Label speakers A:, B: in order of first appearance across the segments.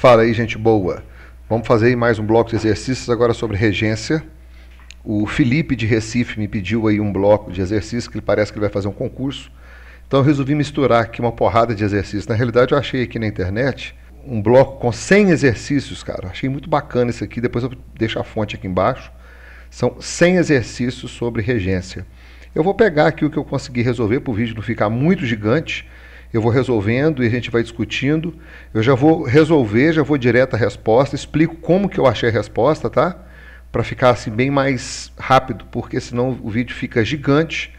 A: Fala aí, gente boa. Vamos fazer mais um bloco de exercícios agora sobre regência. O Felipe de Recife me pediu aí um bloco de exercícios que ele parece que ele vai fazer um concurso. Então eu resolvi misturar aqui uma porrada de exercícios. Na realidade, eu achei aqui na internet um bloco com 100 exercícios, cara. Achei muito bacana isso aqui. Depois eu deixo a fonte aqui embaixo. São 100 exercícios sobre regência. Eu vou pegar aqui o que eu consegui resolver para o vídeo não ficar muito gigante eu vou resolvendo e a gente vai discutindo. Eu já vou resolver, já vou direto à resposta, explico como que eu achei a resposta, tá? Para ficar assim bem mais rápido, porque senão o vídeo fica gigante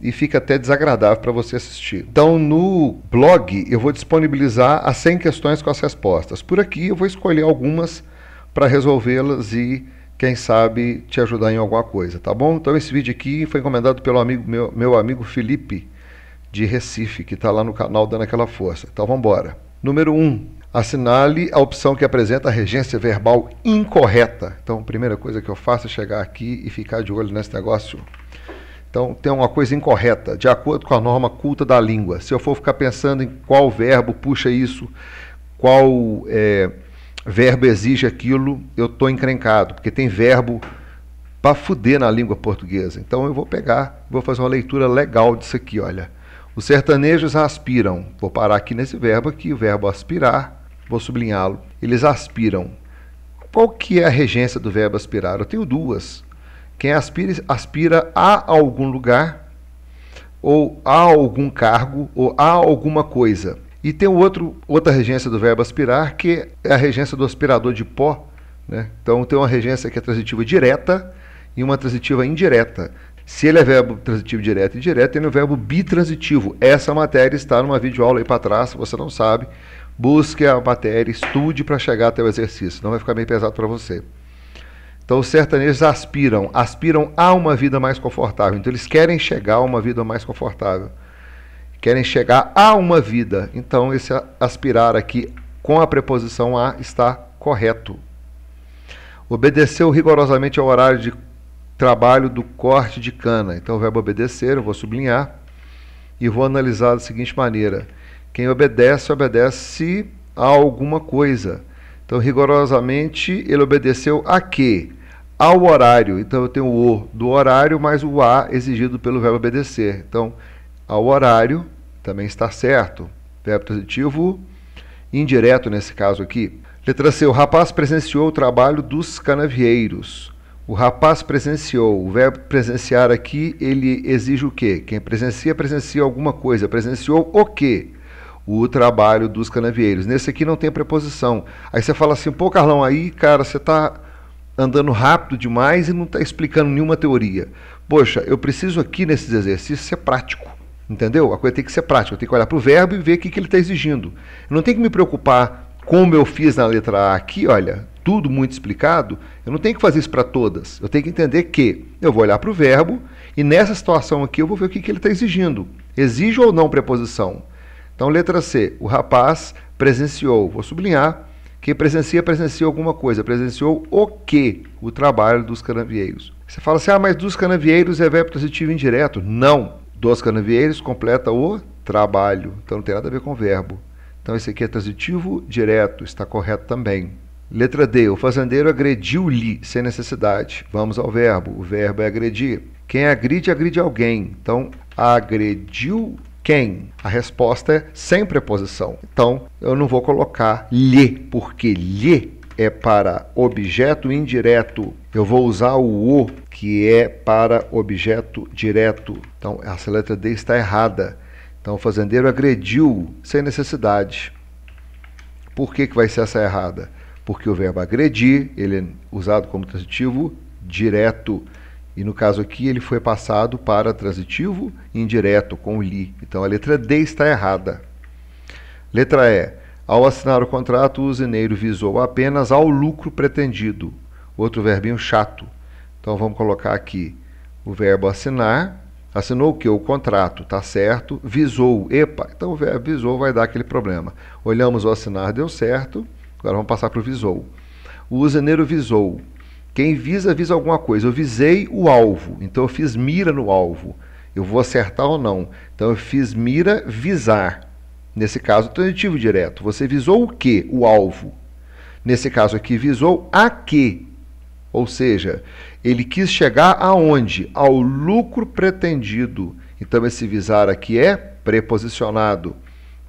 A: e fica até desagradável para você assistir. Então, no blog, eu vou disponibilizar as 100 questões com as respostas. Por aqui, eu vou escolher algumas para resolvê-las e, quem sabe, te ajudar em alguma coisa, tá bom? Então, esse vídeo aqui foi encomendado pelo amigo, meu, meu amigo Felipe de Recife, que está lá no canal dando aquela força. Então vamos embora. Número 1. Um, assinale a opção que apresenta a regência verbal incorreta. Então, a primeira coisa que eu faço é chegar aqui e ficar de olho nesse negócio. Então, tem uma coisa incorreta, de acordo com a norma culta da língua. Se eu for ficar pensando em qual verbo puxa isso, qual é, verbo exige aquilo, eu estou encrencado, porque tem verbo para fuder na língua portuguesa. Então, eu vou pegar, vou fazer uma leitura legal disso aqui, olha. Os sertanejos aspiram, vou parar aqui nesse verbo aqui, o verbo aspirar, vou sublinhá-lo. Eles aspiram. Qual que é a regência do verbo aspirar? Eu tenho duas. Quem aspira, aspira a algum lugar, ou a algum cargo, ou a alguma coisa. E tem outro, outra regência do verbo aspirar, que é a regência do aspirador de pó. Né? Então tem uma regência que é transitiva direta e uma transitiva indireta. Se ele é verbo transitivo direto e direto, ele é um verbo bitransitivo. Essa matéria está numa videoaula aí para trás, se você não sabe, busque a matéria, estude para chegar até o exercício, não vai ficar meio pesado para você. Então, os sertanejos aspiram, aspiram a uma vida mais confortável. Então, eles querem chegar a uma vida mais confortável. Querem chegar a uma vida. Então, esse aspirar aqui com a preposição a está correto. Obedeceu rigorosamente ao horário de trabalho do corte de cana. Então, o verbo obedecer, eu vou sublinhar e vou analisar da seguinte maneira: quem obedece, obedece a alguma coisa. Então, rigorosamente, ele obedeceu a quê? Ao horário. Então, eu tenho o, o do horário mais o a exigido pelo verbo obedecer. Então, ao horário também está certo. Verbo transitivo indireto nesse caso aqui. Letra C. O rapaz presenciou o trabalho dos canavieiros. O rapaz presenciou. O verbo presenciar aqui, ele exige o quê? Quem presencia, presencia alguma coisa. Presenciou o quê? O trabalho dos canavieiros. Nesse aqui não tem preposição. Aí você fala assim, pô, Carlão, aí, cara, você está andando rápido demais e não está explicando nenhuma teoria. Poxa, eu preciso aqui nesses exercícios ser prático. Entendeu? A coisa tem que ser prática. Eu tenho que olhar para o verbo e ver o que, que ele está exigindo. Eu não tem que me preocupar como eu fiz na letra A aqui, olha, tudo muito explicado, eu não tenho que fazer isso para todas. Eu tenho que entender que eu vou olhar para o verbo e nessa situação aqui eu vou ver o que, que ele está exigindo. Exige ou não preposição? Então, letra C, o rapaz presenciou. Vou sublinhar. que presencia, presenciou alguma coisa. Presenciou o que? O trabalho dos canavieiros. Você fala assim, ah, mas dos canavieiros é verbo transitivo indireto. Não. Dos canavieiros completa o trabalho. Então, não tem nada a ver com verbo. Então, esse aqui é transitivo direto. Está correto também. Letra D. O fazendeiro agrediu-lhe sem necessidade. Vamos ao verbo. O verbo é agredir. Quem agride, agride alguém. Então, agrediu quem? A resposta é sem preposição. Então, eu não vou colocar lhe, porque lhe é para objeto indireto. Eu vou usar o o, que é para objeto direto. Então, essa letra D está errada. Então, o fazendeiro agrediu sem necessidade. Por que, que vai ser essa errada? porque o verbo agredir, ele é usado como transitivo direto, e no caso aqui ele foi passado para transitivo indireto, com li. Então a letra D está errada. Letra E. Ao assinar o contrato, o usineiro visou apenas ao lucro pretendido. Outro verbinho chato. Então vamos colocar aqui o verbo assinar. Assinou o que? O contrato, tá certo. Visou, epa. Então o verbo visou vai dar aquele problema. Olhamos o assinar, deu certo. Agora vamos passar para o visou. O zeneiro visou. Quem visa, visa alguma coisa. Eu visei o alvo, então eu fiz mira no alvo. Eu vou acertar ou não. Então eu fiz mira visar. Nesse caso, transitivo direto. Você visou o que? O alvo. Nesse caso aqui, visou a que? Ou seja, ele quis chegar aonde? Ao lucro pretendido. Então esse visar aqui é preposicionado.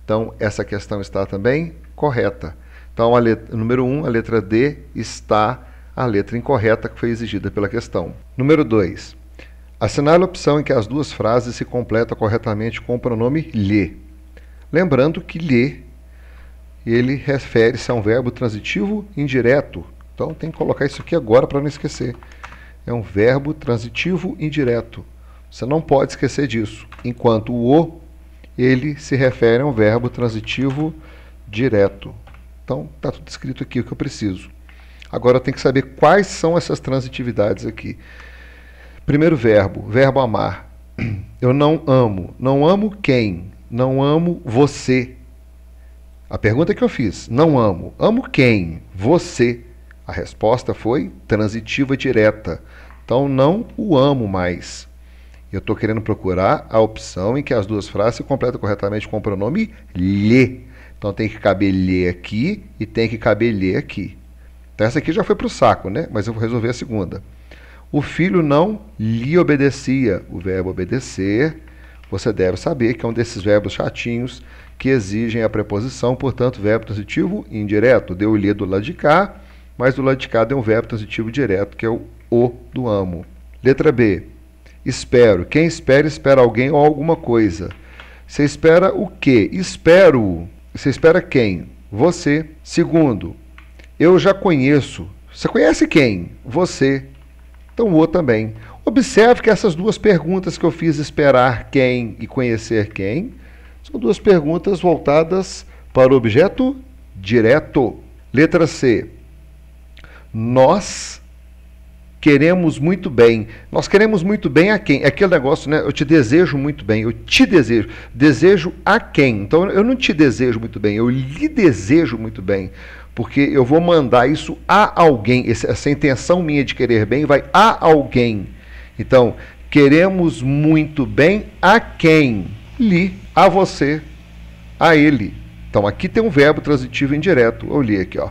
A: Então essa questão está também correta. Então, a letra, número 1, um, a letra D está a letra incorreta que foi exigida pela questão. Número 2. Assinale a opção em que as duas frases se completam corretamente com o pronome lhe. Lembrando que lhe ele refere-se a um verbo transitivo indireto. Então tem que colocar isso aqui agora para não esquecer. É um verbo transitivo indireto. Você não pode esquecer disso. Enquanto o o ele se refere a um verbo transitivo direto. Então, está tudo escrito aqui o que eu preciso. Agora tem que saber quais são essas transitividades aqui. Primeiro verbo, verbo amar. Eu não amo. Não amo quem? Não amo você. A pergunta que eu fiz, não amo. Amo quem? Você. A resposta foi transitiva direta. Então não o amo mais. Eu estou querendo procurar a opção em que as duas frases se completam corretamente com o pronome lhe. Então tem que cabelher aqui e tem que cabelher aqui. Então essa aqui já foi para o saco, né? Mas eu vou resolver a segunda. O filho não lhe obedecia. O verbo obedecer, você deve saber que é um desses verbos chatinhos que exigem a preposição, portanto, verbo transitivo indireto. Deu lhe do lado de cá, mas do lado de cá deu um verbo transitivo direto, que é o o do amo. Letra B. Espero. Quem espera, espera alguém ou alguma coisa. Você espera o quê? Espero você espera quem? Você. Segundo, eu já conheço. Você conhece quem? Você. Então o também. Observe que essas duas perguntas que eu fiz, esperar quem e conhecer quem, são duas perguntas voltadas para o objeto direto. Letra C. Nós queremos muito bem. Nós queremos muito bem a quem? É aquele negócio, né? Eu te desejo muito bem. Eu te desejo. Desejo a quem? Então eu não te desejo muito bem, eu lhe desejo muito bem. Porque eu vou mandar isso a alguém. Essa intenção minha de querer bem vai a alguém. Então, queremos muito bem a quem? Lhe, a você, a ele. Então aqui tem um verbo transitivo indireto. Eu li aqui, ó.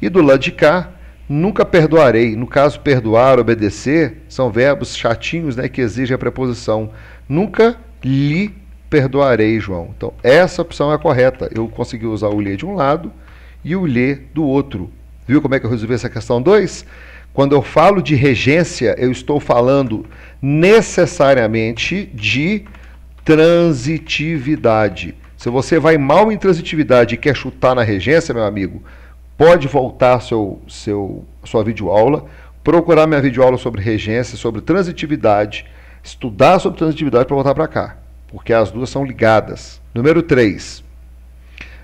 A: E do lado de cá, Nunca perdoarei. No caso, perdoar, obedecer, são verbos chatinhos né, que exigem a preposição. Nunca lhe perdoarei, João. Então, essa opção é correta. Eu consegui usar o lhe de um lado e o lhe do outro. Viu como é que eu resolvi essa questão 2? Quando eu falo de regência, eu estou falando necessariamente de transitividade. Se você vai mal em transitividade e quer chutar na regência, meu amigo, pode voltar seu, seu, sua videoaula, procurar minha videoaula sobre regência, sobre transitividade, estudar sobre transitividade para voltar para cá, porque as duas são ligadas. Número 3.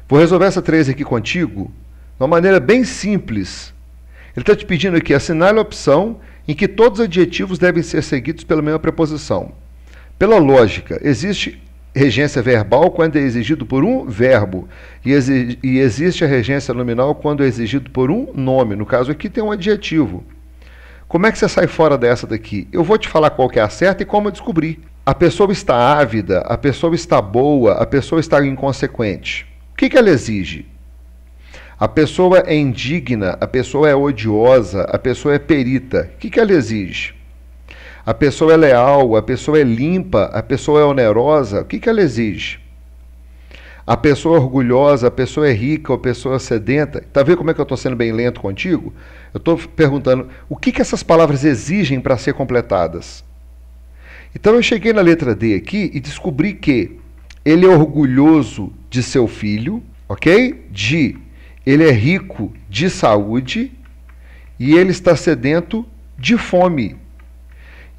A: Vou resolver essa 3 aqui contigo de uma maneira bem simples. Ele está te pedindo aqui, assinale a opção em que todos os adjetivos devem ser seguidos pela mesma preposição. Pela lógica, existe regência verbal quando é exigido por um verbo e, exi e, existe a regência nominal quando é exigido por um nome. No caso aqui tem um adjetivo. Como é que você sai fora dessa daqui? Eu vou te falar qual que é a certa e como eu descobri. A pessoa está ávida, a pessoa está boa, a pessoa está inconsequente. O que, que ela exige? A pessoa é indigna, a pessoa é odiosa, a pessoa é perita. O que, que ela exige? A pessoa é leal, a pessoa é limpa, a pessoa é onerosa. O que, que ela exige? A pessoa é orgulhosa, a pessoa é rica, a pessoa é sedenta. Está vendo como é que eu estou sendo bem lento contigo? Eu estou perguntando o que, que essas palavras exigem para ser completadas. Então eu cheguei na letra D aqui e descobri que ele é orgulhoso de seu filho, ok? De ele é rico de saúde e ele está sedento de fome.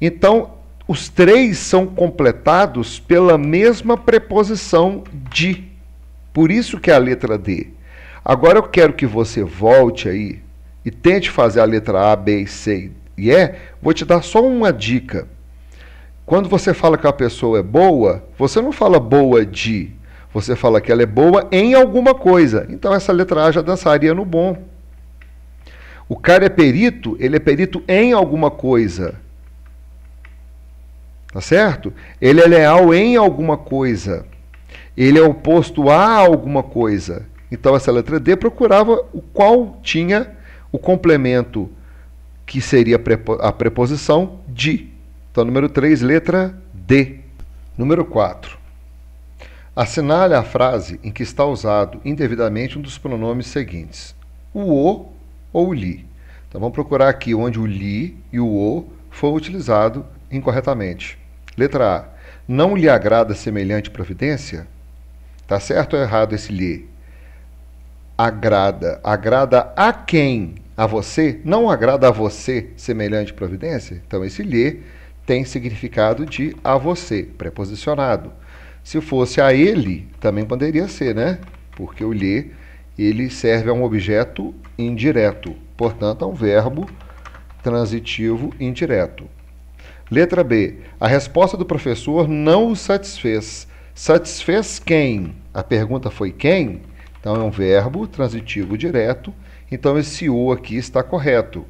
A: Então, os três são completados pela mesma preposição de. Por isso que é a letra D. Agora eu quero que você volte aí e tente fazer a letra A, B, C e E. Vou te dar só uma dica. Quando você fala que a pessoa é boa, você não fala boa de, você fala que ela é boa em alguma coisa. Então essa letra A já dançaria no bom. O cara é perito, ele é perito em alguma coisa. Tá certo? Ele é leal em alguma coisa. Ele é oposto a alguma coisa. Então essa letra D procurava o qual tinha o complemento que seria a preposição de. Então, número 3, letra D. Número 4. Assinale a frase em que está usado indevidamente um dos pronomes seguintes: o o ou o li. Então, vamos procurar aqui onde o li e o o foram utilizados incorretamente. Letra A. Não lhe agrada semelhante providência? Tá certo ou errado esse lhe? Agrada. Agrada a quem? A você? Não agrada a você semelhante providência? Então, esse lhe tem significado de a você, preposicionado. Se fosse a ele, também poderia ser, né? Porque o lhe, ele serve a um objeto indireto, portanto, a um verbo transitivo indireto. Letra B. A resposta do professor não o satisfez. Satisfez quem? A pergunta foi quem? Então é um verbo transitivo direto. Então esse o aqui está correto.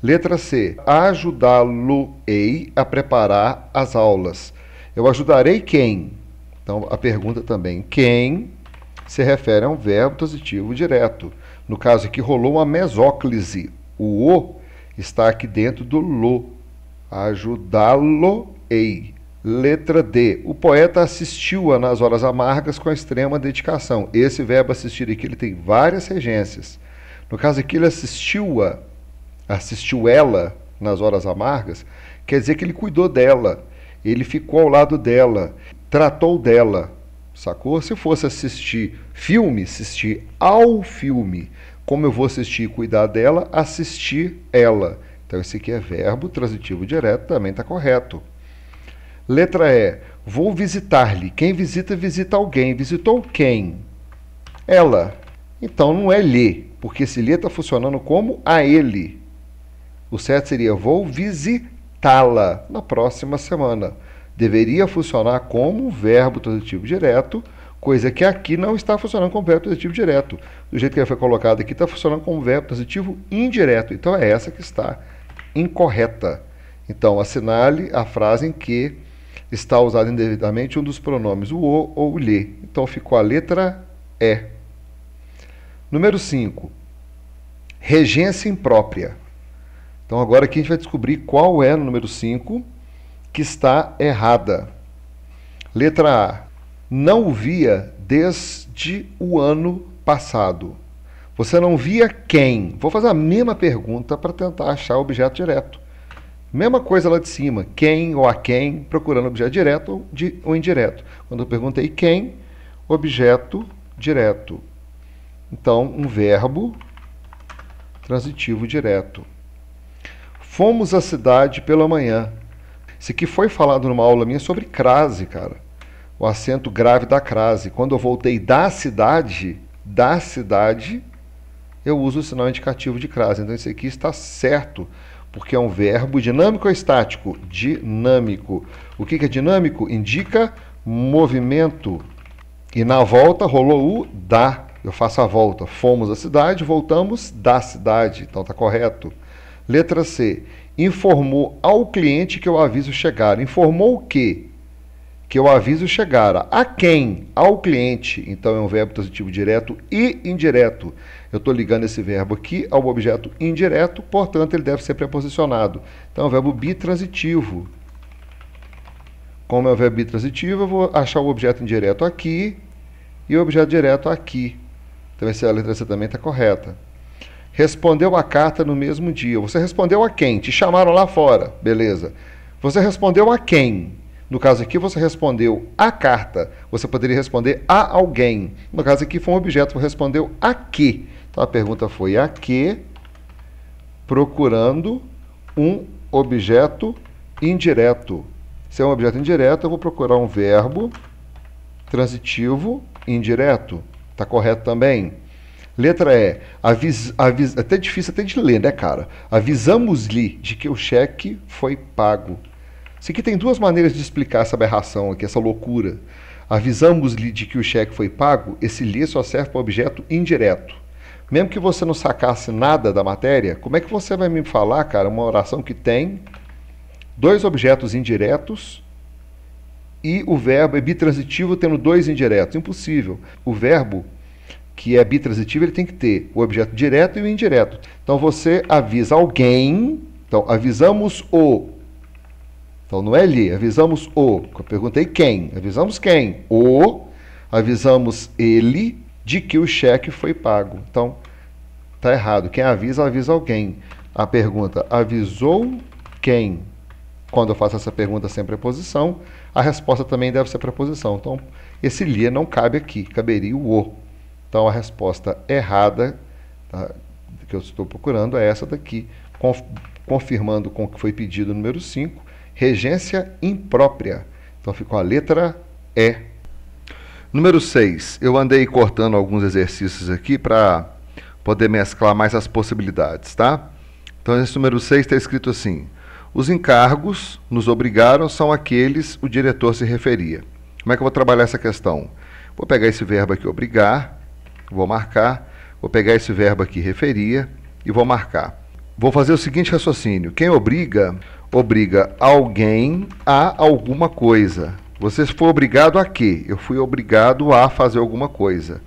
A: Letra C. Ajudá-lo-ei a preparar as aulas. Eu ajudarei quem? Então a pergunta também. Quem se refere a um verbo transitivo direto. No caso aqui rolou uma mesóclise. O o está aqui dentro do lo Ajudá-lo-ei. Letra D. O poeta assistiu-a nas horas amargas com extrema dedicação. Esse verbo assistir aqui ele tem várias regências. No caso aqui, ele assistiu-a, assistiu ela nas horas amargas, quer dizer que ele cuidou dela, ele ficou ao lado dela, tratou dela, sacou? Se fosse assistir filme, assistir ao filme, como eu vou assistir e cuidar dela, assistir ela. Então, esse aqui é verbo transitivo direto, também está correto. Letra E. Vou visitar-lhe. Quem visita, visita alguém. Visitou quem? Ela. Então não é lhe, porque esse lhe está funcionando como a ele. O certo seria vou visitá-la na próxima semana. Deveria funcionar como verbo transitivo direto, coisa que aqui não está funcionando como verbo transitivo direto. Do jeito que ele foi colocado aqui, está funcionando como verbo transitivo indireto. Então é essa que está incorreta. Então, assinale a frase em que está usado indevidamente um dos pronomes o o ou o lhe. Então, ficou a letra E. Número 5. Regência imprópria. Então, agora aqui a gente vai descobrir qual é o número 5 que está errada. Letra A. Não via desde o ano passado. Você não via quem? Vou fazer a mesma pergunta para tentar achar o objeto direto. Mesma coisa lá de cima, quem ou a quem, procurando objeto direto ou, indireto. Quando eu perguntei quem, objeto direto. Então, um verbo transitivo direto. Fomos à cidade pela manhã. Isso aqui foi falado numa aula minha sobre crase, cara. O acento grave da crase. Quando eu voltei da cidade, da cidade, eu uso o sinal indicativo de crase. Então, isso aqui está certo, porque é um verbo dinâmico ou estático? Dinâmico. O que, é dinâmico? Indica movimento. E na volta rolou o da. Eu faço a volta. Fomos à cidade, voltamos da cidade. Então está correto. Letra C. Informou ao cliente que o aviso chegar. Informou o quê? que o aviso chegara a quem? Ao cliente. Então é um verbo transitivo direto e indireto. Eu estou ligando esse verbo aqui ao objeto indireto, portanto ele deve ser preposicionado. Então é um verbo bitransitivo. Como é um verbo bitransitivo, eu vou achar o objeto indireto aqui e o objeto direto aqui. Então essa letra C também está correta. Respondeu a carta no mesmo dia. Você respondeu a quem? Te chamaram lá fora. Beleza. Você respondeu a quem? No caso aqui, você respondeu a carta, você poderia responder a alguém. No caso aqui, foi um objeto, você respondeu a que. Então, a pergunta foi a que procurando um objeto indireto. Se é um objeto indireto, eu vou procurar um verbo transitivo indireto. Está correto também? Letra E. Avis, avis, é até difícil até de ler, né, cara? Avisamos-lhe de que o cheque foi pago. Se aqui tem duas maneiras de explicar essa aberração aqui, essa loucura. Avisamos-lhe de que o cheque foi pago, esse lhe só serve para objeto indireto. Mesmo que você não sacasse nada da matéria, como é que você vai me falar, cara, uma oração que tem dois objetos indiretos e o verbo é bitransitivo tendo dois indiretos? Impossível. O verbo que é bitransitivo, ele tem que ter o objeto direto e o indireto. Então você avisa alguém, então avisamos o então não é ele, avisamos o. Eu perguntei quem. Avisamos quem? O. Avisamos ele de que o cheque foi pago. Então tá errado. Quem avisa, avisa alguém. A pergunta: avisou quem? Quando eu faço essa pergunta sem preposição, a resposta também deve ser preposição. Então, esse lia não cabe aqui, caberia o o. Então, a resposta errada tá, que eu estou procurando é essa daqui, confirmando com o que foi pedido número 5, regência imprópria. Então ficou a letra E. Número 6. Eu andei cortando alguns exercícios aqui para poder mesclar mais as possibilidades, tá? Então esse número 6 está escrito assim: Os encargos nos obrigaram são aqueles o diretor se referia. Como é que eu vou trabalhar essa questão? Vou pegar esse verbo aqui, obrigar, vou marcar. Vou pegar esse verbo aqui, referia, e vou marcar. Vou fazer o seguinte raciocínio: quem obriga obriga alguém a alguma coisa. Você foi obrigado a quê? Eu fui obrigado a fazer alguma coisa.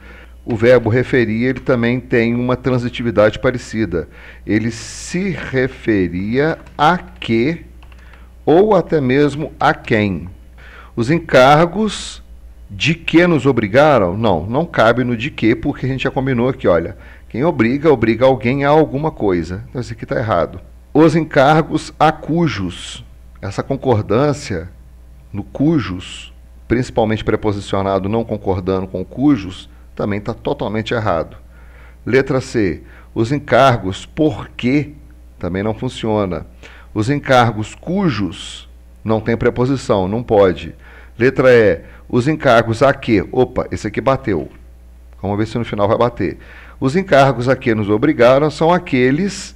A: O verbo referir, ele também tem uma transitividade parecida. Ele se referia a que ou até mesmo a quem. Os encargos de que nos obrigaram? Não, não cabe no de que, porque a gente já combinou aqui, olha. Quem obriga, obriga alguém a alguma coisa. Então, esse aqui está errado os encargos a cujos, essa concordância no cujos, principalmente preposicionado não concordando com cujos, também está totalmente errado. Letra C. Os encargos por que também não funciona. Os encargos cujos não tem preposição, não pode. Letra E. Os encargos a que? Opa, esse aqui bateu. Vamos ver se no final vai bater. Os encargos a que nos obrigaram são aqueles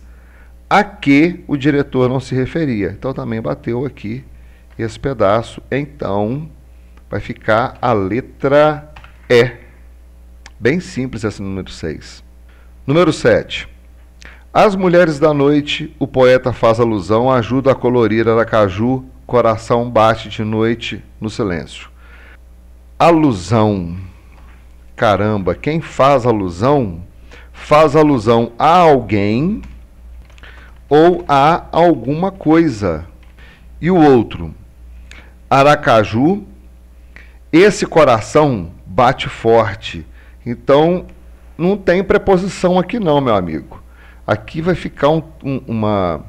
A: a que o diretor não se referia. Então também bateu aqui esse pedaço. Então vai ficar a letra E. Bem simples esse número 6. Número 7. As Mulheres da Noite, o poeta faz alusão, ajuda a colorir Aracaju, coração bate de noite no silêncio. Alusão. Caramba, quem faz alusão, faz alusão a alguém ou há alguma coisa. E o outro, Aracaju, esse coração bate forte. Então, não tem preposição aqui não, meu amigo. Aqui vai ficar um, um, uma,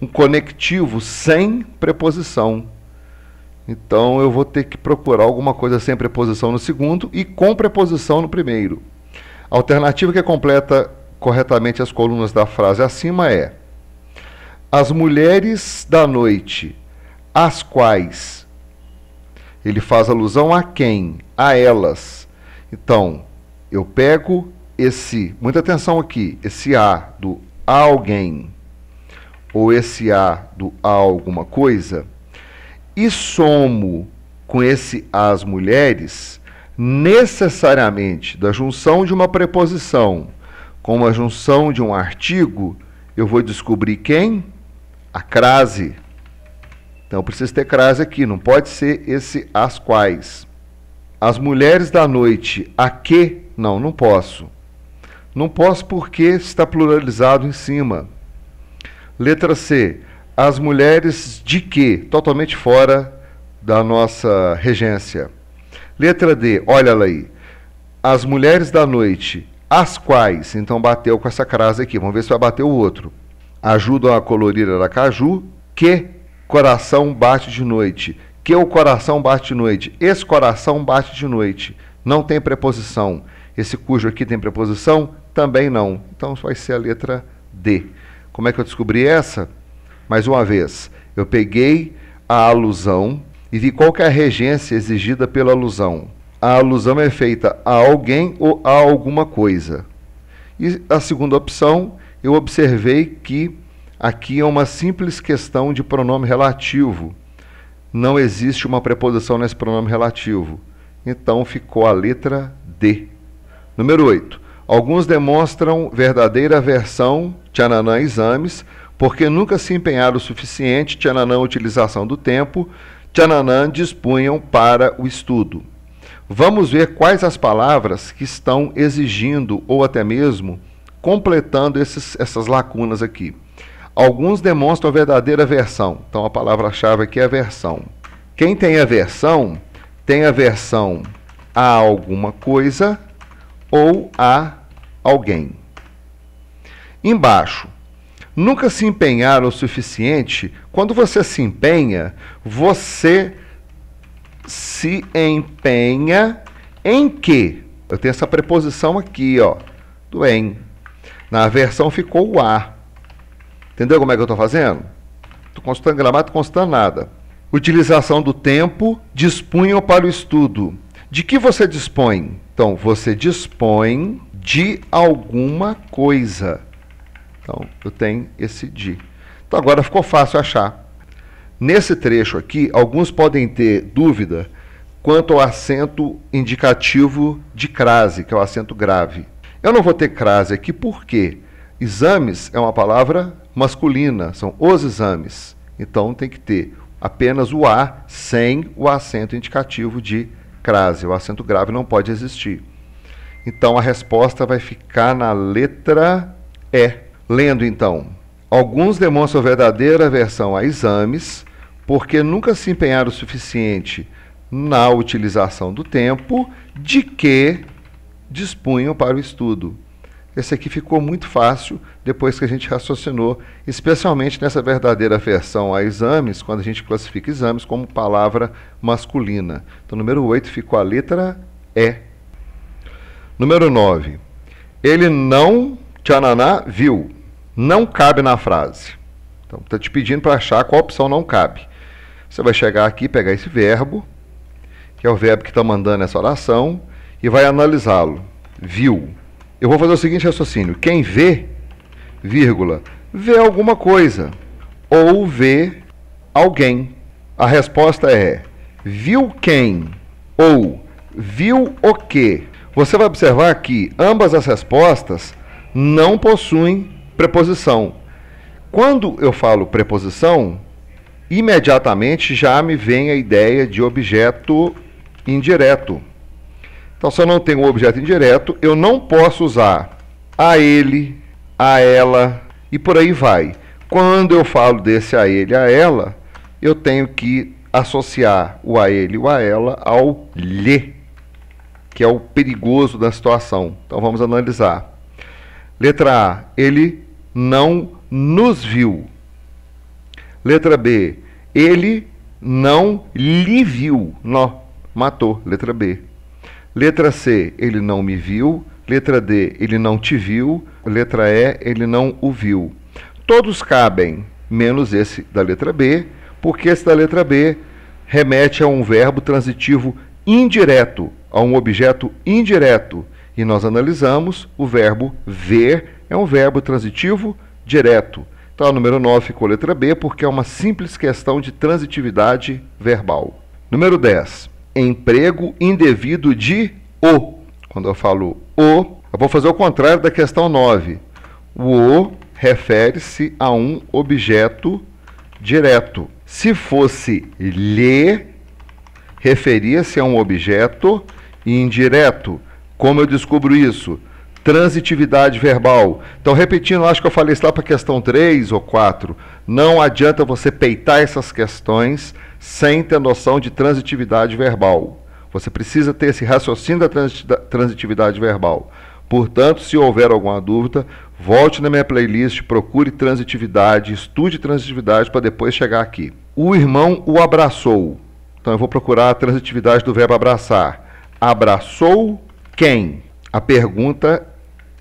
A: um conectivo sem preposição. Então, eu vou ter que procurar alguma coisa sem preposição no segundo e com preposição no primeiro. A alternativa que completa corretamente as colunas da frase acima é as mulheres da noite, as quais. Ele faz alusão a quem? A elas. Então, eu pego esse, muita atenção aqui, esse a do a alguém ou esse a do a alguma coisa e somo com esse as mulheres necessariamente da junção de uma preposição com a junção de um artigo, eu vou descobrir quem? a crase. Então precisa ter crase aqui, não pode ser esse as quais. As mulheres da noite, a que? Não, não posso. Não posso porque está pluralizado em cima. Letra C. As mulheres de que? Totalmente fora da nossa regência. Letra D. Olha lá aí. As mulheres da noite, as quais. Então bateu com essa crase aqui. Vamos ver se vai bater o outro ajudam a colorir Aracaju, que coração bate de noite, que o coração bate de noite, esse coração bate de noite. Não tem preposição. Esse cujo aqui tem preposição? Também não. Então vai ser a letra D. Como é que eu descobri essa? Mais uma vez, eu peguei a alusão e vi qual é a regência exigida pela alusão. A alusão é feita a alguém ou a alguma coisa. E a segunda opção eu observei que aqui é uma simples questão de pronome relativo. Não existe uma preposição nesse pronome relativo. Então ficou a letra D. Número 8. Alguns demonstram verdadeira aversão, tchananã, exames, porque nunca se empenharam o suficiente, tchananã, utilização do tempo, tchananã, dispunham para o estudo. Vamos ver quais as palavras que estão exigindo ou até mesmo completando esses, essas lacunas aqui. Alguns demonstram a verdadeira versão. Então a palavra-chave aqui é versão. Quem tem a versão tem a versão a alguma coisa ou a alguém. Embaixo, nunca se empenhar o suficiente. Quando você se empenha, você se empenha em quê? Eu tenho essa preposição aqui, ó, do em. Na versão ficou o A. Entendeu como é que eu estou fazendo? Estou gramática, estou consultando nada. Utilização do tempo, dispunham para o estudo. De que você dispõe? Então, você dispõe de alguma coisa. Então, eu tenho esse de. Então, agora ficou fácil achar. Nesse trecho aqui, alguns podem ter dúvida quanto ao acento indicativo de crase, que é o acento grave. Eu não vou ter crase aqui porque exames é uma palavra masculina, são os exames. Então tem que ter apenas o A sem o acento indicativo de crase. O acento grave não pode existir. Então a resposta vai ficar na letra E. Lendo então, alguns demonstram verdadeira aversão a exames porque nunca se empenharam o suficiente na utilização do tempo, de que dispunham para o estudo. Esse aqui ficou muito fácil depois que a gente raciocinou, especialmente nessa verdadeira versão a exames, quando a gente classifica exames como palavra masculina. Então, número 8 ficou a letra E. Número 9. Ele não, tchananá, viu. Não cabe na frase. Então, está te pedindo para achar qual opção não cabe. Você vai chegar aqui, pegar esse verbo, que é o verbo que está mandando essa oração, e vai analisá-lo. Viu. Eu vou fazer o seguinte raciocínio: quem vê, vírgula, vê alguma coisa ou vê alguém. A resposta é: viu quem ou viu o que. Você vai observar que ambas as respostas não possuem preposição. Quando eu falo preposição, imediatamente já me vem a ideia de objeto indireto. Então, se eu não tenho um objeto indireto, eu não posso usar a ele, a ela e por aí vai. Quando eu falo desse a ele, a ela, eu tenho que associar o a ele, o a ela ao lhe, que é o perigoso da situação. Então vamos analisar. Letra A, ele não nos viu. Letra B, ele não lhe viu. Não, matou. Letra B. Letra C, ele não me viu. Letra D, ele não te viu. Letra E, ele não o viu. Todos cabem, menos esse da letra B, porque esse da letra B remete a um verbo transitivo indireto, a um objeto indireto. E nós analisamos o verbo ver, é um verbo transitivo direto. Então, o número 9 ficou letra B, porque é uma simples questão de transitividade verbal. Número 10 emprego indevido de o. Quando eu falo o, eu vou fazer o contrário da questão 9. O o refere-se a um objeto direto. Se fosse lhe, referia-se a um objeto indireto. Como eu descubro isso? Transitividade verbal. Então, repetindo, acho que eu falei isso lá para a questão 3 ou 4. Não adianta você peitar essas questões sem ter noção de transitividade verbal. Você precisa ter esse raciocínio da transitividade verbal. Portanto, se houver alguma dúvida, volte na minha playlist, procure transitividade, estude transitividade para depois chegar aqui. O irmão o abraçou. Então eu vou procurar a transitividade do verbo abraçar. Abraçou quem? A pergunta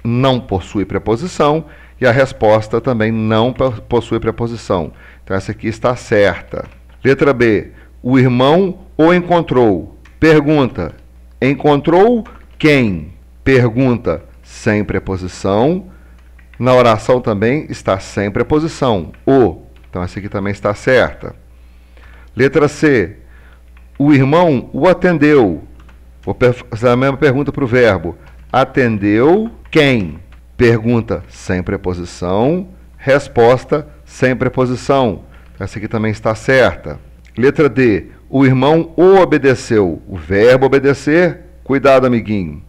A: não possui preposição e a resposta também não possui preposição. Então essa aqui está certa. Letra B. O irmão o encontrou. Pergunta: Encontrou quem? Pergunta sem preposição. Na oração também está sem preposição. O. Então essa aqui também está certa. Letra C. O irmão o atendeu. Vou fazer a mesma pergunta para o verbo. Atendeu quem? Pergunta sem preposição. Resposta sem preposição. Essa aqui também está certa. Letra D. O irmão o obedeceu. O verbo obedecer, cuidado, amiguinho.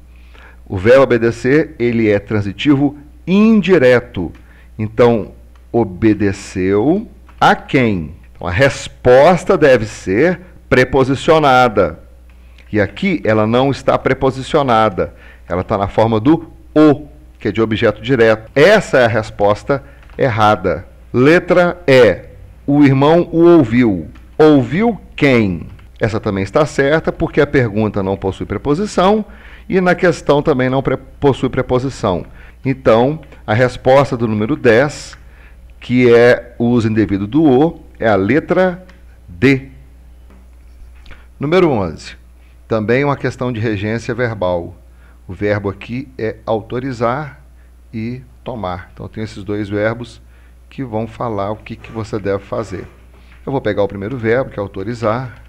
A: O verbo obedecer, ele é transitivo indireto. Então, obedeceu a quem? Então, a resposta deve ser preposicionada. E aqui ela não está preposicionada. Ela está na forma do o, que é de objeto direto. Essa é a resposta errada. Letra E o irmão o ouviu. Ouviu quem? Essa também está certa, porque a pergunta não possui preposição e na questão também não pre possui preposição. Então, a resposta do número 10, que é o uso indevido do O, é a letra D. Número 11. Também uma questão de regência verbal. O verbo aqui é autorizar e tomar. Então, tem esses dois verbos que vão falar o que, que você deve fazer. Eu vou pegar o primeiro verbo, que é autorizar,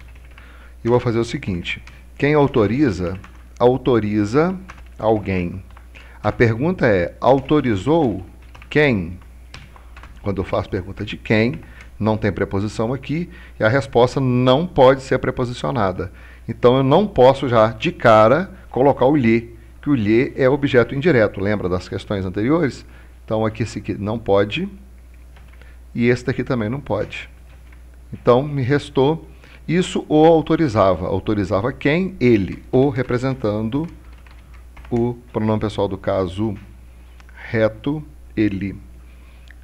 A: e vou fazer o seguinte: quem autoriza, autoriza alguém. A pergunta é: autorizou quem? Quando eu faço pergunta de quem, não tem preposição aqui e a resposta não pode ser preposicionada. Então eu não posso já de cara colocar o lhe, que o lhe é objeto indireto. Lembra das questões anteriores? Então aqui aqui não pode e esse daqui também não pode. Então, me restou isso o autorizava. Autorizava quem? Ele, o representando o pronome pessoal do caso reto, ele.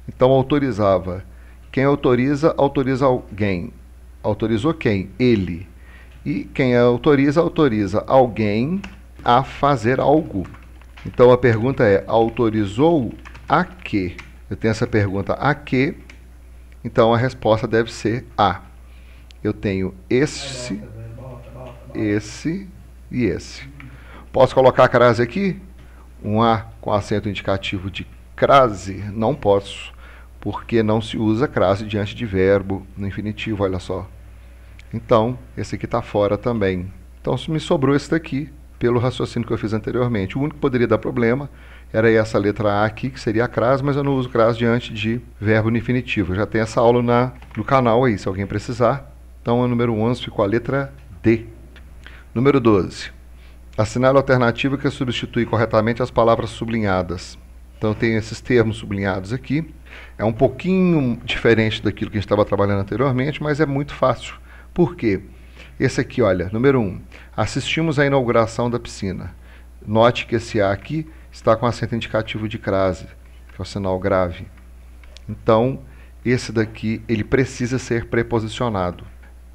A: Então, autorizava. Quem autoriza, autoriza alguém. Autorizou quem? Ele. E quem autoriza, autoriza alguém a fazer algo. Então, a pergunta é: autorizou a quê? Eu tenho essa pergunta a quê então a resposta deve ser A. Eu tenho esse, esse e esse. Posso colocar a crase aqui? Um A com acento indicativo de crase? Não posso, porque não se usa crase diante de verbo no infinitivo, olha só. Então, esse aqui está fora também. Então, se me sobrou esse daqui, pelo raciocínio que eu fiz anteriormente. O único que poderia dar problema era essa letra A aqui, que seria a crase, mas eu não uso crase diante de verbo no infinitivo. Eu já tem essa aula na, no canal aí, se alguém precisar. Então, o número 11 ficou a letra D. Número 12. Assinale a alternativa que substitui corretamente as palavras sublinhadas. Então, tem esses termos sublinhados aqui. É um pouquinho diferente daquilo que a gente estava trabalhando anteriormente, mas é muito fácil. Por quê? Porque esse aqui, olha, número 1. Um, assistimos à inauguração da piscina. Note que esse A aqui está com acento indicativo de crase, que é o sinal grave. Então, esse daqui, ele precisa ser preposicionado.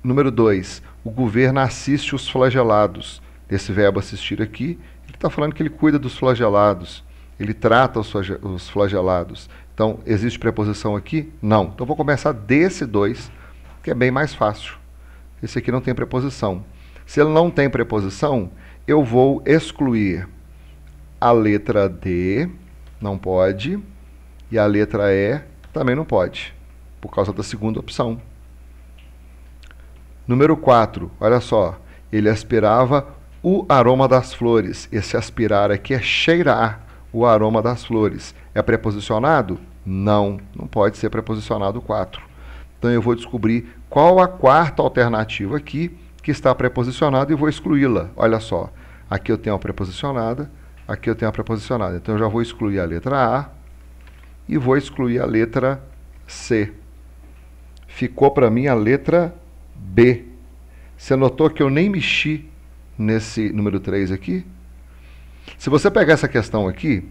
A: Número 2. O governo assiste os flagelados. Esse verbo assistir aqui, ele está falando que ele cuida dos flagelados. Ele trata os flagelados. Então, existe preposição aqui? Não. Então, vou começar desse 2, que é bem mais fácil. Esse aqui não tem preposição. Se ele não tem preposição, eu vou excluir a letra D, não pode, e a letra E também não pode, por causa da segunda opção. Número 4, olha só, ele aspirava o aroma das flores. Esse aspirar aqui é cheirar o aroma das flores. É preposicionado? Não, não pode ser preposicionado 4. Então eu vou descobrir qual a quarta alternativa aqui que está preposicionada e vou excluí-la? Olha só, aqui eu tenho a preposicionada, aqui eu tenho a preposicionada. Então eu já vou excluir a letra A e vou excluir a letra C. Ficou para mim a letra B. Você notou que eu nem mexi nesse número 3 aqui? Se você pegar essa questão aqui,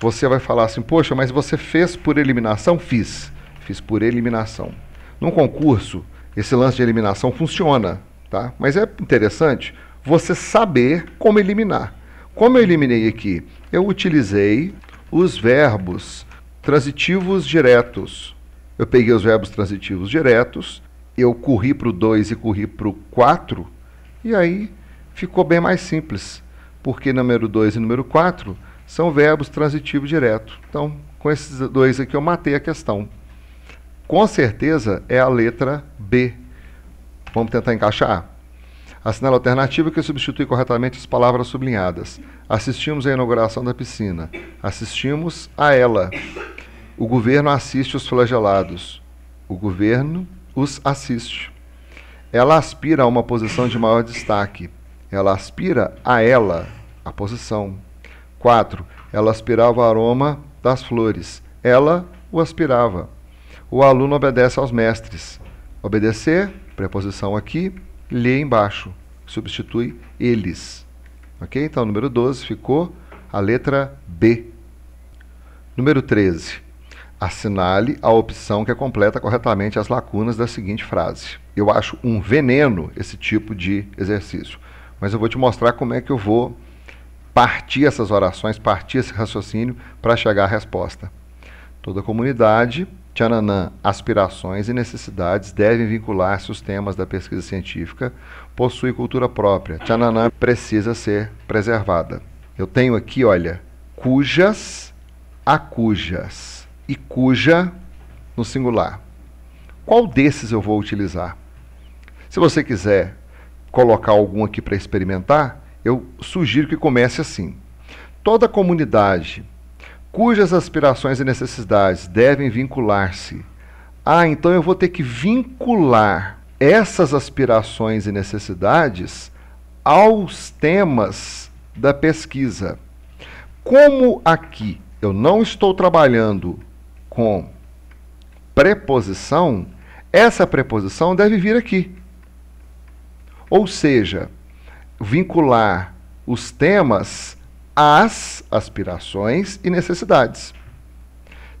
A: você vai falar assim: poxa, mas você fez por eliminação? Fiz. Fiz por eliminação. Num concurso, esse lance de eliminação funciona, tá? Mas é interessante você saber como eliminar. Como eu eliminei aqui? Eu utilizei os verbos transitivos diretos. Eu peguei os verbos transitivos diretos, eu corri para o 2 e corri para o 4, e aí ficou bem mais simples, porque número 2 e número 4 são verbos transitivos direto. Então, com esses dois aqui eu matei a questão com certeza é a letra B. Vamos tentar encaixar? Assinale a alternativa é que substitui corretamente as palavras sublinhadas. Assistimos à inauguração da piscina. Assistimos a ela. O governo assiste os flagelados. O governo os assiste. Ela aspira a uma posição de maior destaque. Ela aspira a ela, a posição. 4. Ela aspirava o aroma das flores. Ela o aspirava o aluno obedece aos mestres. Obedecer, preposição aqui, lê embaixo, substitui eles. Ok? Então, número 12 ficou a letra B. Número 13. Assinale a opção que completa corretamente as lacunas da seguinte frase. Eu acho um veneno esse tipo de exercício, mas eu vou te mostrar como é que eu vou partir essas orações, partir esse raciocínio para chegar à resposta. Toda comunidade Tchananã, aspirações e necessidades devem vincular-se aos temas da pesquisa científica, possui cultura própria. Tchananã precisa ser preservada. Eu tenho aqui, olha, cujas, a cujas e cuja no singular. Qual desses eu vou utilizar? Se você quiser colocar algum aqui para experimentar, eu sugiro que comece assim. Toda comunidade cujas aspirações e necessidades devem vincular-se. Ah, então eu vou ter que vincular essas aspirações e necessidades aos temas da pesquisa. Como aqui eu não estou trabalhando com preposição, essa preposição deve vir aqui. Ou seja, vincular os temas às aspirações e necessidades.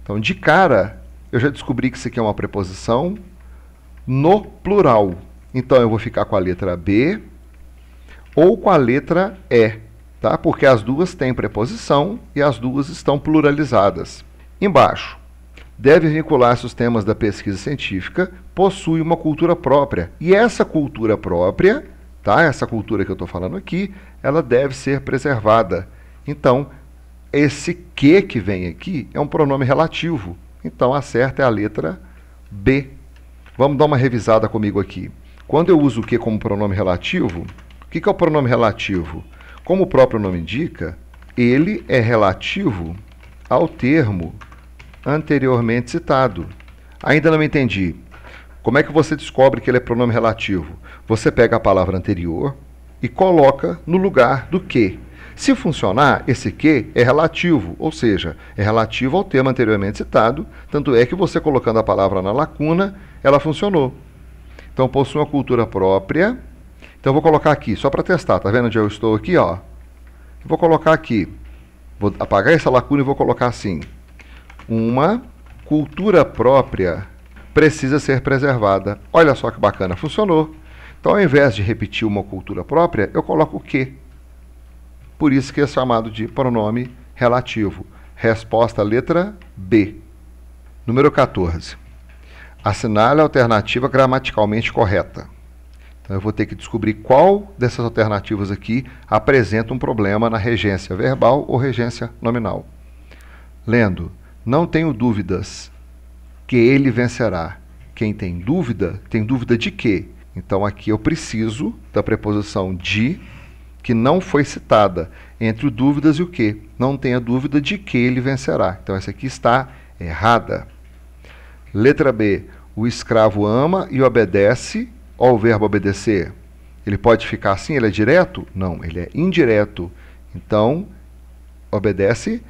A: Então, de cara, eu já descobri que isso aqui é uma preposição no plural. Então, eu vou ficar com a letra B ou com a letra E, tá? porque as duas têm preposição e as duas estão pluralizadas. Embaixo, deve vincular-se os temas da pesquisa científica, possui uma cultura própria. E essa cultura própria, tá? essa cultura que eu estou falando aqui, ela deve ser preservada então, esse que que vem aqui é um pronome relativo. Então, a certa é a letra B. Vamos dar uma revisada comigo aqui. Quando eu uso o que como pronome relativo, o que, que é o pronome relativo? Como o próprio nome indica, ele é relativo ao termo anteriormente citado. Ainda não entendi. Como é que você descobre que ele é pronome relativo? Você pega a palavra anterior e coloca no lugar do que. Se funcionar, esse Q é relativo, ou seja, é relativo ao tema anteriormente citado, tanto é que você colocando a palavra na lacuna, ela funcionou. Então possui uma cultura própria. Então vou colocar aqui, só para testar, tá vendo onde eu estou aqui, ó? Vou colocar aqui, vou apagar essa lacuna e vou colocar assim: uma cultura própria precisa ser preservada. Olha só que bacana, funcionou. Então, ao invés de repetir uma cultura própria, eu coloco o que. Por isso que é chamado de pronome relativo. Resposta letra B. Número 14. Assinale a alternativa gramaticalmente correta. Então eu vou ter que descobrir qual dessas alternativas aqui apresenta um problema na regência verbal ou regência nominal. Lendo, não tenho dúvidas que ele vencerá. Quem tem dúvida, tem dúvida de quê? Então aqui eu preciso da preposição de que não foi citada, entre o dúvidas e o que. Não tenha dúvida de que ele vencerá. Então essa aqui está errada. Letra B. O escravo ama e obedece. ao o verbo obedecer. Ele pode ficar assim? Ele é direto? Não, ele é indireto. Então, obedece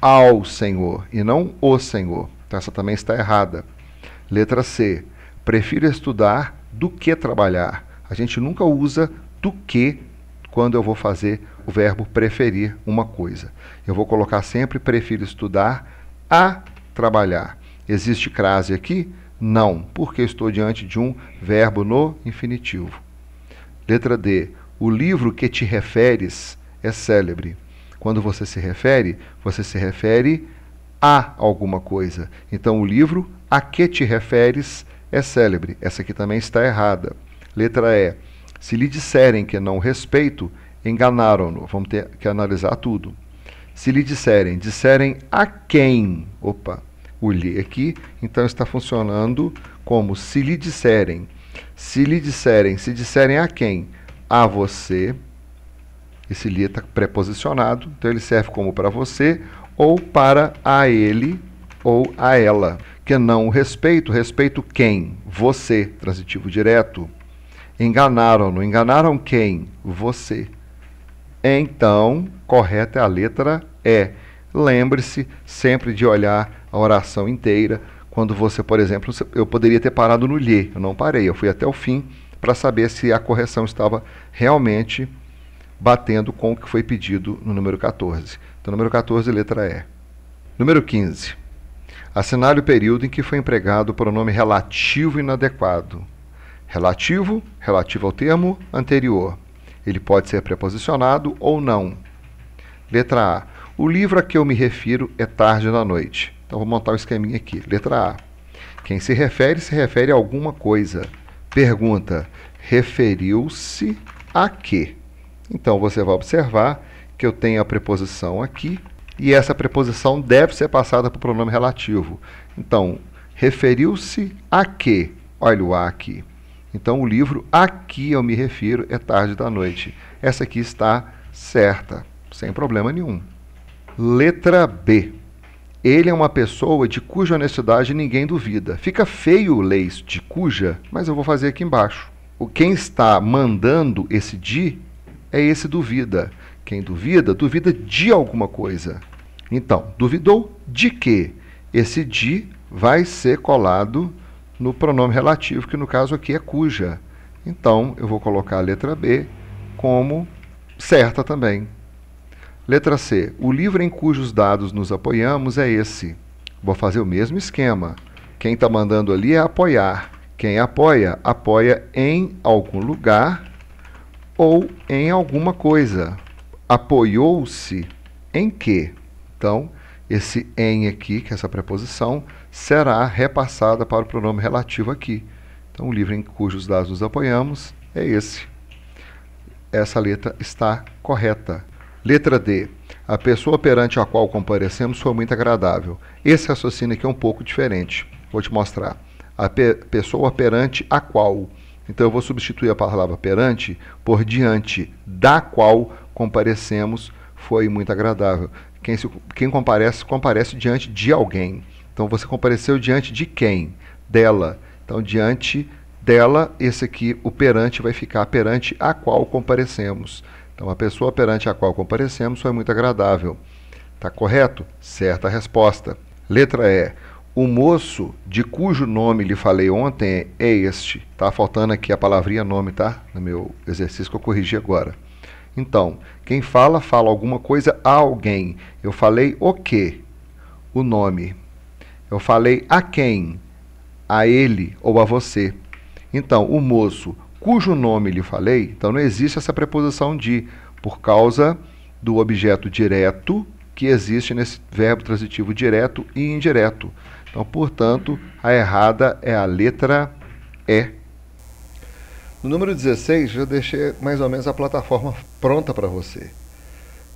A: ao Senhor e não o Senhor. Então, essa também está errada. Letra C. Prefiro estudar do que trabalhar. A gente nunca usa do que quando eu vou fazer o verbo preferir uma coisa. Eu vou colocar sempre prefiro estudar a trabalhar. Existe crase aqui? Não, porque estou diante de um verbo no infinitivo. Letra D. O livro que te referes é célebre. Quando você se refere, você se refere a alguma coisa. Então, o livro a que te referes é célebre. Essa aqui também está errada. Letra E se lhe disserem que não respeito, enganaram-no. Vamos ter que analisar tudo. Se lhe disserem, disserem a quem? Opa, o lhe aqui, então está funcionando como se lhe disserem. Se lhe disserem, se disserem a quem? A você. Esse lhe está preposicionado, então ele serve como para você ou para a ele ou a ela. Que não o respeito, respeito quem? Você, transitivo direto. Enganaram-no. Enganaram quem? Você. Então, correta é a letra E. Lembre-se sempre de olhar a oração inteira. Quando você, por exemplo, eu poderia ter parado no lhe, eu não parei, eu fui até o fim para saber se a correção estava realmente batendo com o que foi pedido no número 14. Então, número 14, letra E. Número 15. Assinale o período em que foi empregado o pronome relativo inadequado relativo, relativo ao termo anterior. Ele pode ser preposicionado ou não. Letra A. O livro a que eu me refiro é Tarde da Noite. Então vou montar o um esqueminha aqui. Letra A. Quem se refere, se refere a alguma coisa. Pergunta: referiu-se a quê? Então você vai observar que eu tenho a preposição aqui e essa preposição deve ser passada para o pronome relativo. Então, referiu-se a quê? Olha o A aqui. Então, o livro a que eu me refiro é Tarde da Noite. Essa aqui está certa, sem problema nenhum. Letra B. Ele é uma pessoa de cuja honestidade ninguém duvida. Fica feio leis de cuja, mas eu vou fazer aqui embaixo. O quem está mandando esse de é esse duvida. Quem duvida, duvida de alguma coisa. Então, duvidou de quê? Esse de vai ser colado no pronome relativo, que no caso aqui é cuja. Então, eu vou colocar a letra B como certa também. Letra C. O livro em cujos dados nos apoiamos é esse. Vou fazer o mesmo esquema. Quem está mandando ali é apoiar. Quem apoia, apoia em algum lugar ou em alguma coisa. Apoiou-se em quê? Então, esse em aqui, que é essa preposição, será repassada para o pronome relativo aqui. Então, o livro em cujos dados nos apoiamos é esse. Essa letra está correta. Letra D. A pessoa perante a qual comparecemos foi muito agradável. Esse raciocínio aqui é um pouco diferente. Vou te mostrar. A pe pessoa perante a qual. Então, eu vou substituir a palavra perante por diante da qual comparecemos foi muito agradável. Quem, se, quem comparece, comparece diante de alguém. Então você compareceu diante de quem? Dela. Então diante dela, esse aqui, o perante, vai ficar perante a qual comparecemos. Então a pessoa perante a qual comparecemos foi muito agradável. Está correto? Certa resposta. Letra E. O moço de cujo nome lhe falei ontem é este. Está faltando aqui a palavrinha nome, tá? No meu exercício que eu corrigi agora. Então, quem fala, fala alguma coisa a alguém. Eu falei o quê? O nome. Eu falei a quem? A ele ou a você. Então, o moço cujo nome lhe falei, então não existe essa preposição de, por causa do objeto direto que existe nesse verbo transitivo direto e indireto. Então, portanto, a errada é a letra E. No número 16, já deixei mais ou menos a plataforma pronta para você.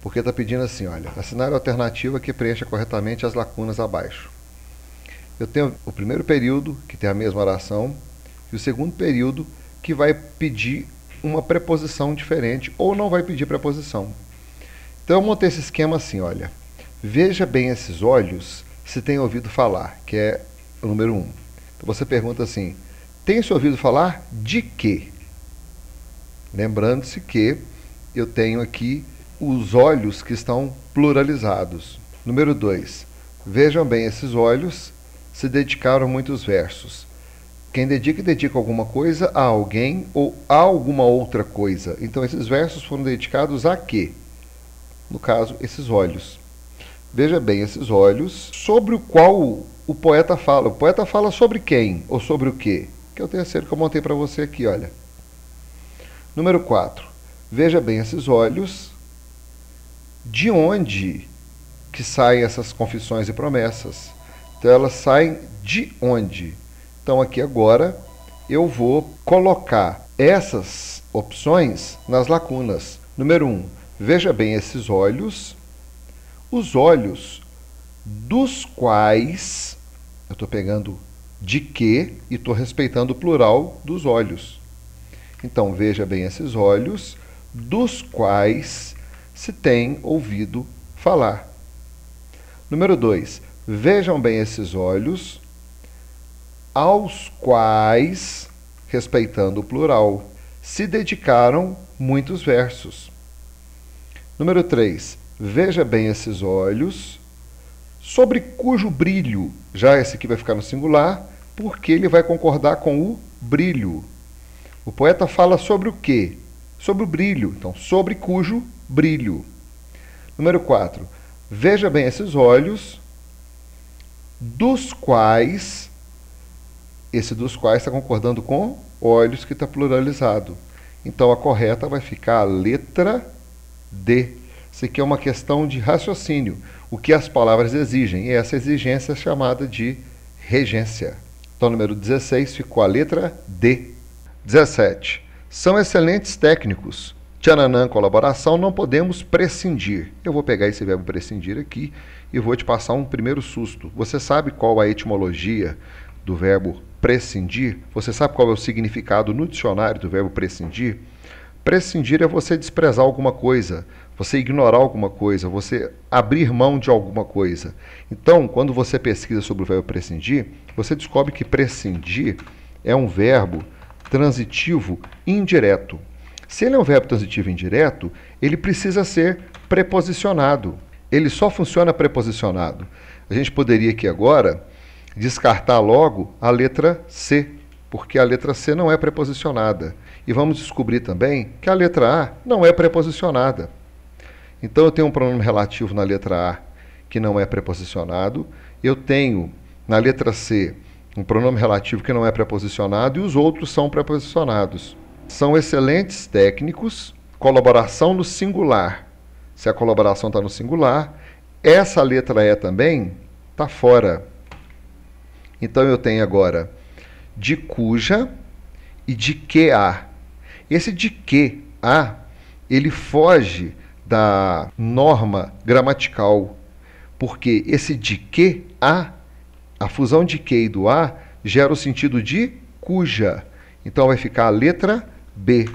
A: Porque está pedindo assim, olha, assinale a alternativa que preencha corretamente as lacunas abaixo eu tenho o primeiro período, que tem a mesma oração, e o segundo período, que vai pedir uma preposição diferente ou não vai pedir preposição. Então eu montei esse esquema assim, olha. Veja bem esses olhos se tem ouvido falar, que é o número um. Então você pergunta assim, tem se ouvido falar de quê? Lembrando-se que eu tenho aqui os olhos que estão pluralizados. Número dois Vejam bem esses olhos se dedicaram muitos versos. Quem dedica, dedica alguma coisa a alguém ou a alguma outra coisa. Então, esses versos foram dedicados a quê? No caso, esses olhos. Veja bem, esses olhos, sobre o qual o poeta fala. O poeta fala sobre quem ou sobre o quê? Que é o terceiro que eu montei para você aqui, olha. Número 4. Veja bem esses olhos. De onde que saem essas confissões e promessas? Então elas saem de onde? Então aqui agora eu vou colocar essas opções nas lacunas. Número 1, um, veja bem esses olhos, os olhos dos quais, eu estou pegando de que e estou respeitando o plural dos olhos. Então veja bem esses olhos, dos quais se tem ouvido falar. Número 2. Vejam bem esses olhos, aos quais, respeitando o plural, se dedicaram muitos versos. Número 3. Veja bem esses olhos, sobre cujo brilho, já esse aqui vai ficar no singular, porque ele vai concordar com o brilho. O poeta fala sobre o quê? Sobre o brilho. Então, sobre cujo brilho. Número 4. Veja bem esses olhos, dos quais, esse dos quais está concordando com olhos, que está pluralizado. Então a correta vai ficar a letra D. Isso aqui é uma questão de raciocínio. O que as palavras exigem? E essa exigência é chamada de regência. Então, número 16 ficou a letra D. 17. São excelentes técnicos. Tchananã, colaboração, não podemos prescindir. Eu vou pegar esse verbo prescindir aqui e vou te passar um primeiro susto. Você sabe qual a etimologia do verbo prescindir? Você sabe qual é o significado no dicionário do verbo prescindir? Prescindir é você desprezar alguma coisa, você ignorar alguma coisa, você abrir mão de alguma coisa. Então, quando você pesquisa sobre o verbo prescindir, você descobre que prescindir é um verbo transitivo indireto. Se ele é um verbo transitivo indireto, ele precisa ser preposicionado ele só funciona preposicionado. A gente poderia aqui agora descartar logo a letra C, porque a letra C não é preposicionada. E vamos descobrir também que a letra A não é preposicionada. Então eu tenho um pronome relativo na letra A que não é preposicionado, eu tenho na letra C um pronome relativo que não é preposicionado e os outros são preposicionados. São excelentes técnicos, colaboração no singular se a colaboração está no singular. Essa letra E também está fora. Então eu tenho agora de cuja e de que a. Esse de que a ele foge da norma gramatical, porque esse de que a, a fusão de que e do a gera o sentido de cuja. Então vai ficar a letra B.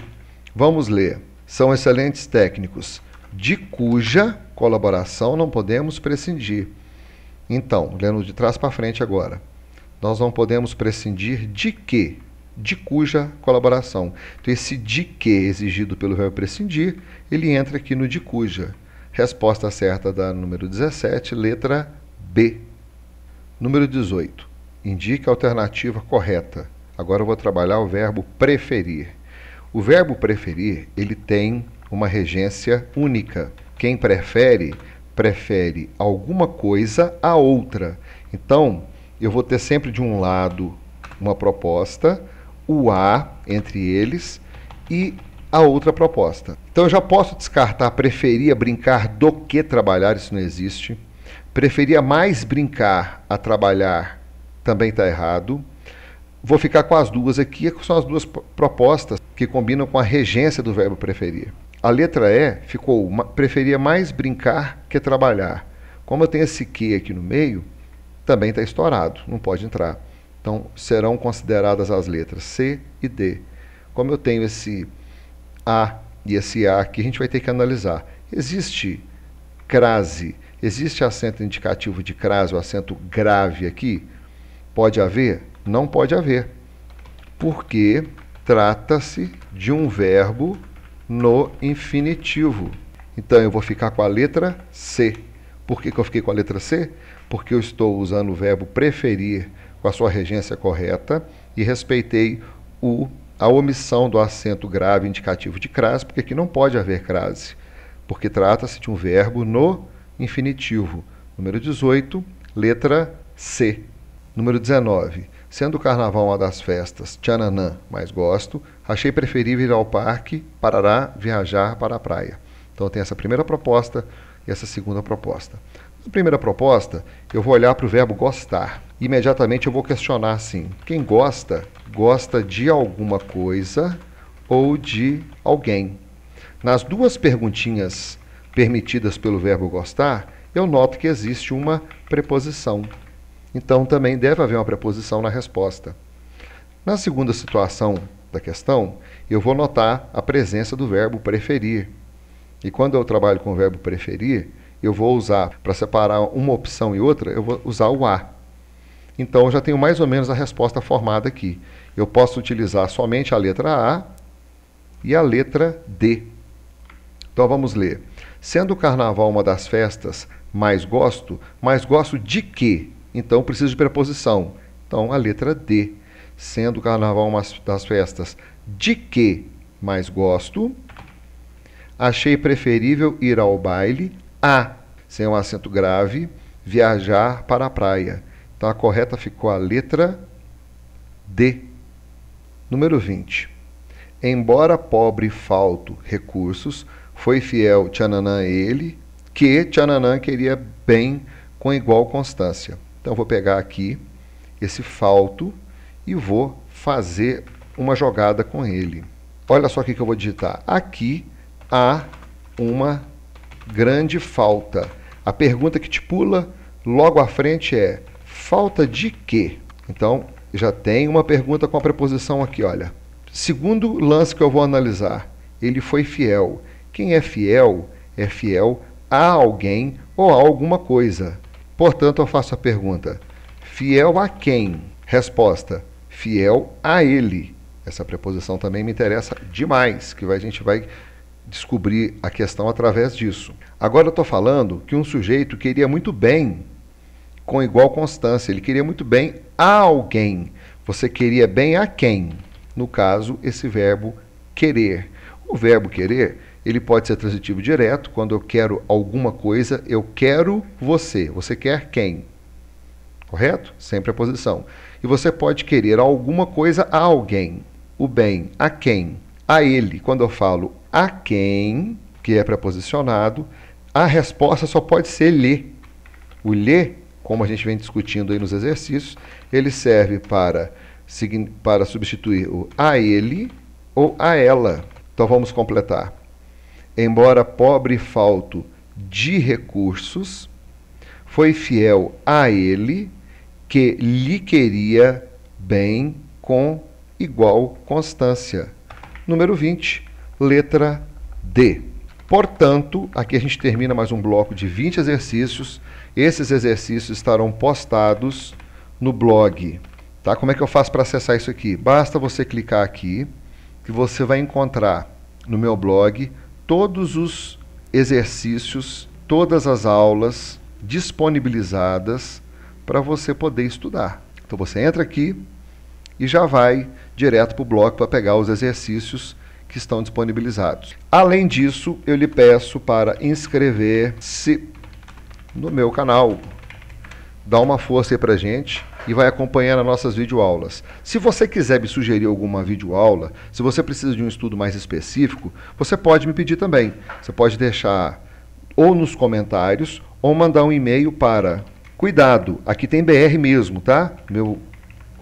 A: Vamos ler. São excelentes técnicos de cuja colaboração não podemos prescindir. Então, lendo de trás para frente agora, nós não podemos prescindir de que? De cuja colaboração. Então, esse de que exigido pelo verbo prescindir, ele entra aqui no de cuja. Resposta certa da número 17, letra B. Número 18. indica a alternativa correta. Agora eu vou trabalhar o verbo preferir. O verbo preferir, ele tem uma regência única. Quem prefere, prefere alguma coisa a outra. Então, eu vou ter sempre de um lado uma proposta, o A entre eles e a outra proposta. Então eu já posso descartar preferia brincar do que trabalhar, isso não existe. Preferia mais brincar a trabalhar, também está errado. Vou ficar com as duas aqui, que são as duas propostas que combinam com a regência do verbo preferir. A letra E ficou, preferia mais brincar que trabalhar. Como eu tenho esse Q aqui no meio, também está estourado, não pode entrar. Então, serão consideradas as letras C e D. Como eu tenho esse A e esse A aqui, a gente vai ter que analisar. Existe crase, existe acento indicativo de crase, o acento grave aqui? Pode haver? Não pode haver, porque trata-se de um verbo no infinitivo. Então eu vou ficar com a letra C. Por que, que eu fiquei com a letra C? Porque eu estou usando o verbo preferir com a sua regência correta e respeitei o, a omissão do acento grave indicativo de crase, porque aqui não pode haver crase, porque trata-se de um verbo no infinitivo. Número 18, letra C. Número 19, Sendo o carnaval uma das festas tchananã mais gosto, achei preferível ir ao parque, parará, viajar para a praia. Então tem essa primeira proposta e essa segunda proposta. Na primeira proposta, eu vou olhar para o verbo gostar. Imediatamente eu vou questionar assim: quem gosta, gosta de alguma coisa ou de alguém. Nas duas perguntinhas permitidas pelo verbo gostar, eu noto que existe uma preposição. Então também deve haver uma preposição na resposta. Na segunda situação da questão, eu vou notar a presença do verbo preferir. E quando eu trabalho com o verbo preferir, eu vou usar, para separar uma opção e outra, eu vou usar o a. Então eu já tenho mais ou menos a resposta formada aqui. Eu posso utilizar somente a letra A e a letra D. Então vamos ler. Sendo o carnaval uma das festas mais gosto, mais gosto de quê? então precisa de preposição. Então, a letra D. Sendo o carnaval uma das festas de que mais gosto, achei preferível ir ao baile a, sem um acento grave, viajar para a praia. Então, a correta ficou a letra D. Número 20. Embora pobre e falto recursos, foi fiel Tchananã a ele, que Tchananã queria bem com igual constância. Então vou pegar aqui esse falto e vou fazer uma jogada com ele. Olha só o que eu vou digitar. Aqui há uma grande falta. A pergunta que te pula logo à frente é: falta de quê? Então, já tem uma pergunta com a preposição aqui, olha. Segundo lance que eu vou analisar, ele foi fiel. Quem é fiel é fiel a alguém ou a alguma coisa. Portanto, eu faço a pergunta: fiel a quem? Resposta: fiel a ele. Essa preposição também me interessa demais, que a gente vai descobrir a questão através disso. Agora eu estou falando que um sujeito queria muito bem, com igual constância, ele queria muito bem a alguém. Você queria bem a quem? No caso, esse verbo querer. O verbo querer ele pode ser transitivo direto, quando eu quero alguma coisa, eu quero você. Você quer quem? Correto? Sempre a posição. E você pode querer alguma coisa a alguém. O bem, a quem? A ele. Quando eu falo a quem, que é preposicionado, a resposta só pode ser lhe. O lhe, como a gente vem discutindo aí nos exercícios, ele serve para, para substituir o a ele ou a ela. Então vamos completar embora pobre e falto de recursos, foi fiel a ele que lhe queria bem com igual constância. Número 20, letra D. Portanto, aqui a gente termina mais um bloco de 20 exercícios. Esses exercícios estarão postados no blog. Tá? Como é que eu faço para acessar isso aqui? Basta você clicar aqui que você vai encontrar no meu blog todos os exercícios, todas as aulas disponibilizadas para você poder estudar. Então você entra aqui e já vai direto para o bloco para pegar os exercícios que estão disponibilizados. Além disso, eu lhe peço para inscrever-se no meu canal dá uma força aí pra gente e vai acompanhando as nossas videoaulas. Se você quiser me sugerir alguma videoaula, se você precisa de um estudo mais específico, você pode me pedir também. Você pode deixar ou nos comentários ou mandar um e-mail para cuidado, aqui tem BR mesmo, tá? Meu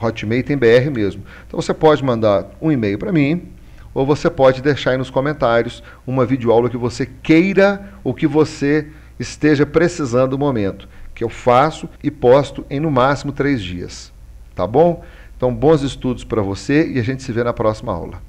A: Hotmail tem BR mesmo. Então você pode mandar um e-mail para mim ou você pode deixar aí nos comentários uma videoaula que você queira ou que você esteja precisando no momento que eu faço e posto em no máximo três dias. Tá bom? Então, bons estudos para você e a gente se vê na próxima aula.